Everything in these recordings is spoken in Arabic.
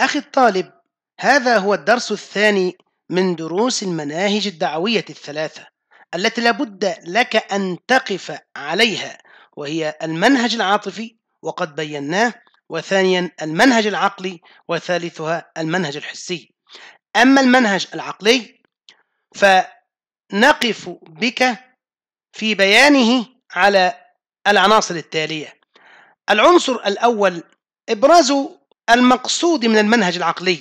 أخي الطالب هذا هو الدرس الثاني من دروس المناهج الدعوية الثلاثة التي لابد لك أن تقف عليها وهي المنهج العاطفي وقد بيناه وثانيا المنهج العقلي وثالثها المنهج الحسي أما المنهج العقلي فنقف بك في بيانه على العناصر التالية العنصر الأول إبراز المقصود من المنهج العقلي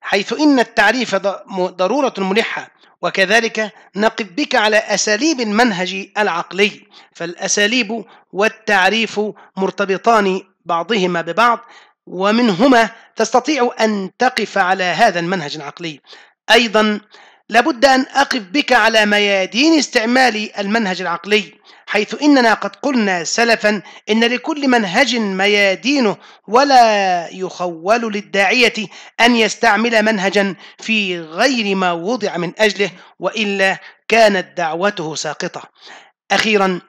حيث إن التعريف ضرورة ملحة وكذلك نقف بك على أساليب المنهج العقلي فالأساليب والتعريف مرتبطان بعضهما ببعض ومنهما تستطيع أن تقف على هذا المنهج العقلي أيضا لابد أن أقف بك على ميادين استعمال المنهج العقلي حيث إننا قد قلنا سلفا إن لكل منهج ميادينه ولا يخول للداعية أن يستعمل منهجا في غير ما وضع من أجله وإلا كانت دعوته ساقطة أخيرا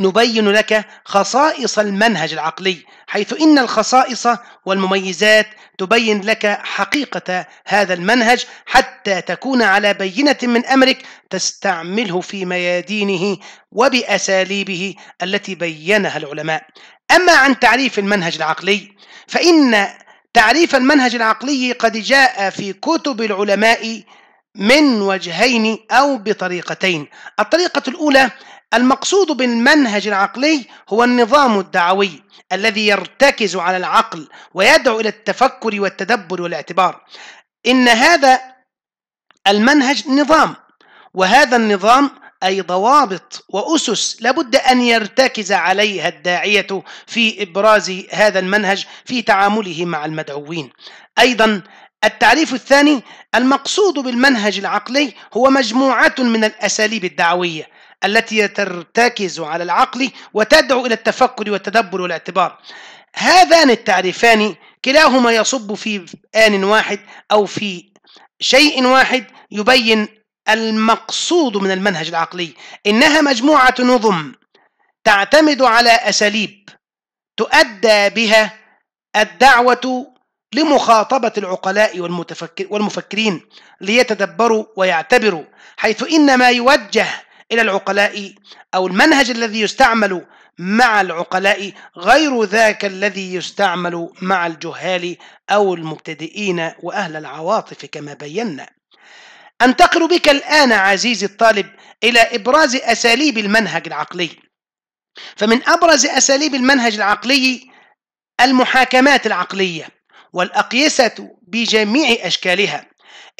نبين لك خصائص المنهج العقلي حيث إن الخصائص والمميزات تبين لك حقيقة هذا المنهج حتى تكون على بينة من أمرك تستعمله في ميادينه وبأساليبه التي بينها العلماء أما عن تعريف المنهج العقلي فإن تعريف المنهج العقلي قد جاء في كتب العلماء من وجهين أو بطريقتين الطريقة الأولى المقصود بالمنهج العقلي هو النظام الدعوي الذي يرتكز على العقل ويدعو الى التفكر والتدبر والاعتبار ان هذا المنهج نظام وهذا النظام اي ضوابط واسس لابد ان يرتكز عليها الداعيه في ابراز هذا المنهج في تعامله مع المدعوين ايضا التعريف الثاني المقصود بالمنهج العقلي هو مجموعه من الاساليب الدعويه التي ترتكز على العقل وتدعو إلى التفكر والتدبر والاعتبار هذان التعريفان كلاهما يصب في آن واحد أو في شيء واحد يبين المقصود من المنهج العقلي إنها مجموعة نظم تعتمد على أساليب تؤدى بها الدعوة لمخاطبة العقلاء والمتفكر والمفكرين ليتدبروا ويعتبروا حيث إنما يوجه إلى العقلاء أو المنهج الذي يستعمل مع العقلاء غير ذاك الذي يستعمل مع الجهال أو المبتدئين وأهل العواطف كما بينا أنتقل بك الآن عزيزي الطالب إلى إبراز أساليب المنهج العقلي فمن أبرز أساليب المنهج العقلي المحاكمات العقلية والأقيسة بجميع أشكالها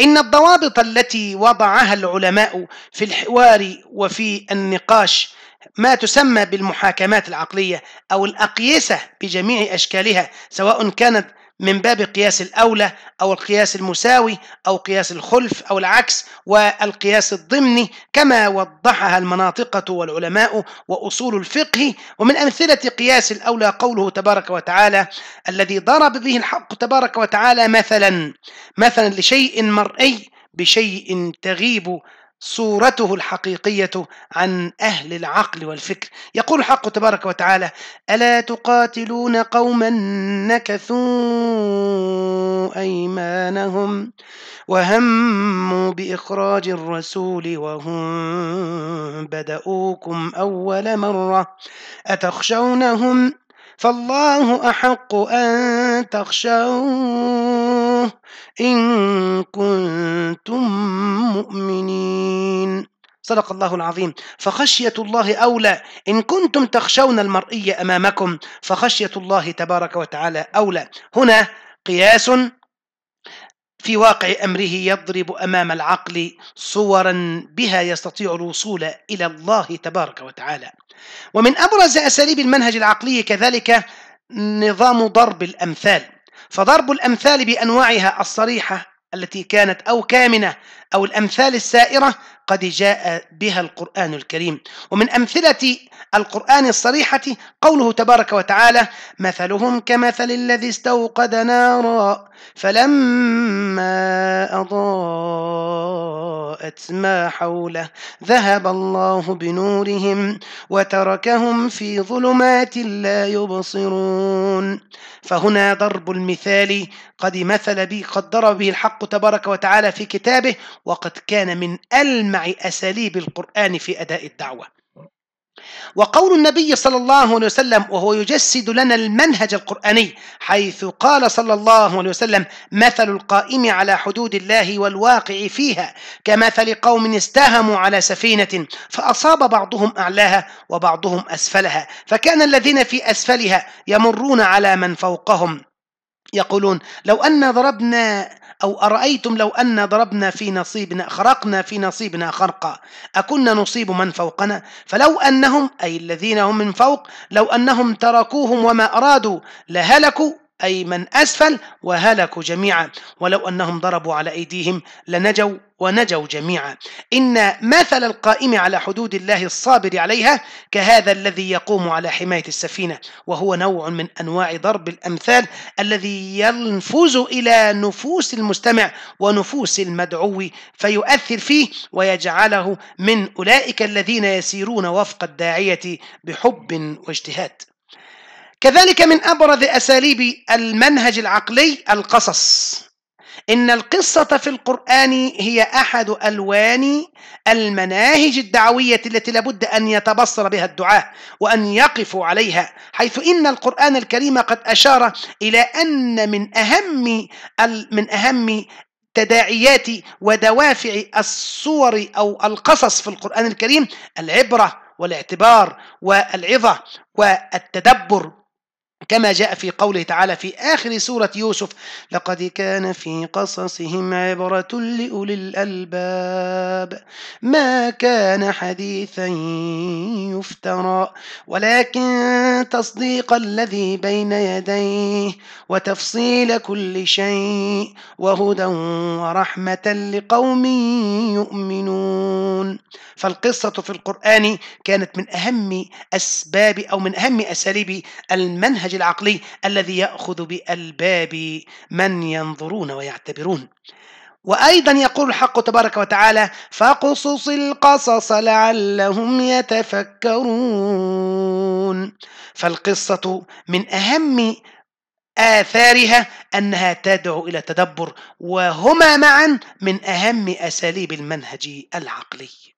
إن الضوابط التي وضعها العلماء في الحوار وفي النقاش ما تسمى بالمحاكمات العقلية أو الأقيسة بجميع أشكالها سواء كانت من باب قياس الأولى أو القياس المساوي أو قياس الخلف أو العكس والقياس الضمني كما وضحها المناطقة والعلماء وأصول الفقه ومن أمثلة قياس الأولى قوله تبارك وتعالى الذي ضرب به الحق تبارك وتعالى مثلا مثلا لشيء مرئي بشيء تغيب صورته الحقيقية عن أهل العقل والفكر يقول الحق تبارك وتعالى ألا تقاتلون قوما نكثوا أيمانهم وهموا بإخراج الرسول وهم بدؤوكم أول مرة أتخشونهم فالله أحق أن تخشوه إن كنتم مؤمنين صدق الله العظيم فخشية الله أولى إن كنتم تخشون المرئي أمامكم فخشية الله تبارك وتعالى أولى هنا قياس في واقع امره يضرب امام العقل صورا بها يستطيع الوصول الى الله تبارك وتعالى ومن ابرز اساليب المنهج العقلي كذلك نظام ضرب الامثال فضرب الامثال بانواعها الصريحه التي كانت أو كامنة أو الأمثال السائرة قد جاء بها القرآن الكريم ومن أمثلة القرآن الصريحة قوله تبارك وتعالى مثلهم كمثل الذي استوقد نارا فلما أضاء وأضاءت ما حوله ذهب الله بنورهم وتركهم في ظلمات لا يبصرون فهنا ضرب المثال قد مثل به قد ضرب به الحق تبارك وتعالى في كتابه وقد كان من ألمع أساليب القرآن في أداء الدعوة وقول النبي صلى الله عليه وسلم وهو يجسد لنا المنهج القرآني حيث قال صلى الله عليه وسلم مثل القائم على حدود الله والواقع فيها كمثل قوم استهموا على سفينة فأصاب بعضهم أعلاها وبعضهم أسفلها فكان الذين في أسفلها يمرون على من فوقهم يقولون لو أن ضربنا أو أرأيتم لو أن ضربنا في نصيبنا خرقنا في نصيبنا خرقا أكنا نصيب من فوقنا فلو أنهم أي الذين هم من فوق لو أنهم تركوهم وما أرادوا لهلكوا أي من أسفل وهلكوا جميعا ولو أنهم ضربوا على أيديهم لنجوا ونجوا جميعا إن مثل القائم على حدود الله الصابر عليها كهذا الذي يقوم على حماية السفينة وهو نوع من أنواع ضرب الأمثال الذي ينفذ إلى نفوس المستمع ونفوس المدعو فيؤثر فيه ويجعله من أولئك الذين يسيرون وفق الداعية بحب واجتهاد كذلك من أبرز أساليب المنهج العقلي القصص إن القصة في القرآن هي أحد ألوان المناهج الدعوية التي لابد أن يتبصر بها الدعاة وأن يقفوا عليها حيث إن القرآن الكريم قد أشار إلى أن من أهم من أهم تداعيات ودوافع الصور أو القصص في القرآن الكريم العبرة والاعتبار والعظة والتدبر كما جاء في قوله تعالى في آخر سورة يوسف لقد كان في قصصهم عبرة لأولي الألباب ما كان حديثا يفترى ولكن تصديق الذي بين يديه وتفصيل كل شيء وهدى ورحمة لقوم يؤمنون فالقصة في القرآن كانت من أهم أسباب أو من أهم أساليب المنهج العقلي الذي يأخذ بألباب من ينظرون ويعتبرون وأيضا يقول الحق تبارك وتعالى فقصص القصص لعلهم يتفكرون فالقصة من أهم آثارها أنها تدعو إلى التدبر وهما معا من أهم أساليب المنهج العقلي